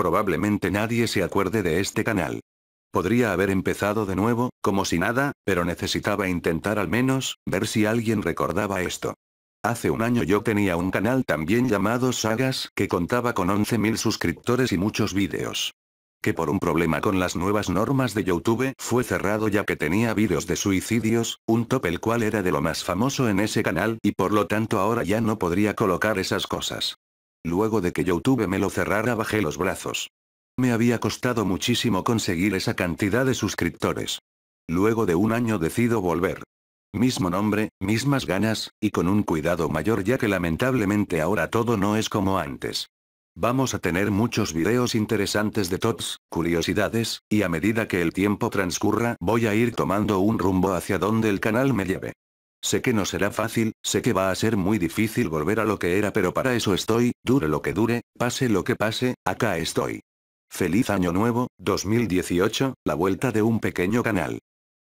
Probablemente nadie se acuerde de este canal. Podría haber empezado de nuevo, como si nada, pero necesitaba intentar al menos, ver si alguien recordaba esto. Hace un año yo tenía un canal también llamado Sagas que contaba con 11.000 suscriptores y muchos vídeos. Que por un problema con las nuevas normas de YouTube fue cerrado ya que tenía vídeos de suicidios, un top el cual era de lo más famoso en ese canal y por lo tanto ahora ya no podría colocar esas cosas. Luego de que YouTube me lo cerrara bajé los brazos. Me había costado muchísimo conseguir esa cantidad de suscriptores. Luego de un año decido volver. Mismo nombre, mismas ganas, y con un cuidado mayor ya que lamentablemente ahora todo no es como antes. Vamos a tener muchos videos interesantes de tops, curiosidades, y a medida que el tiempo transcurra voy a ir tomando un rumbo hacia donde el canal me lleve. Sé que no será fácil, sé que va a ser muy difícil volver a lo que era pero para eso estoy, dure lo que dure, pase lo que pase, acá estoy. Feliz Año Nuevo, 2018, la vuelta de un pequeño canal.